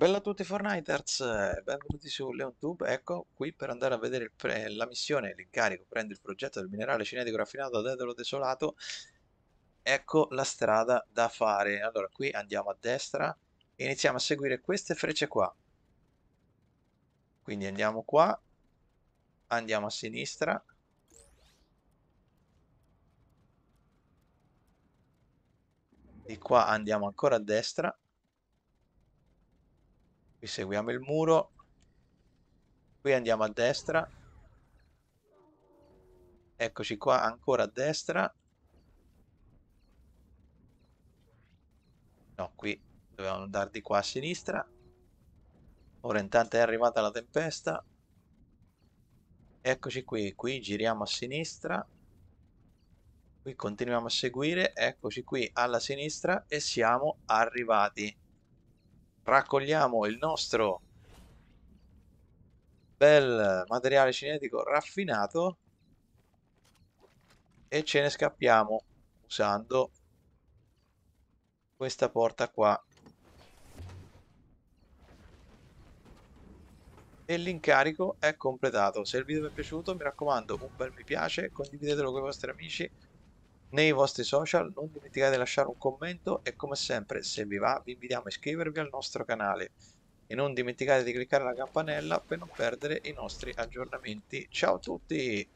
Bella a tutti Fortniters, eh, benvenuti su LeonTube, ecco qui per andare a vedere la missione, l'incarico, prendo il progetto del minerale cinetico raffinato da Dedalo Desolato, ecco la strada da fare, allora qui andiamo a destra e iniziamo a seguire queste frecce qua, quindi andiamo qua, andiamo a sinistra, di qua andiamo ancora a destra, qui seguiamo il muro qui andiamo a destra eccoci qua ancora a destra no qui dobbiamo andare di qua a sinistra ora intanto è arrivata la tempesta eccoci qui qui giriamo a sinistra qui continuiamo a seguire eccoci qui alla sinistra e siamo arrivati raccogliamo il nostro bel materiale cinetico raffinato e ce ne scappiamo usando questa porta qua e l'incarico è completato se il video vi è piaciuto mi raccomando un bel mi piace condividetelo con i vostri amici nei vostri social, non dimenticate di lasciare un commento e come sempre se vi va vi invitiamo a iscrivervi al nostro canale e non dimenticate di cliccare la campanella per non perdere i nostri aggiornamenti. Ciao a tutti!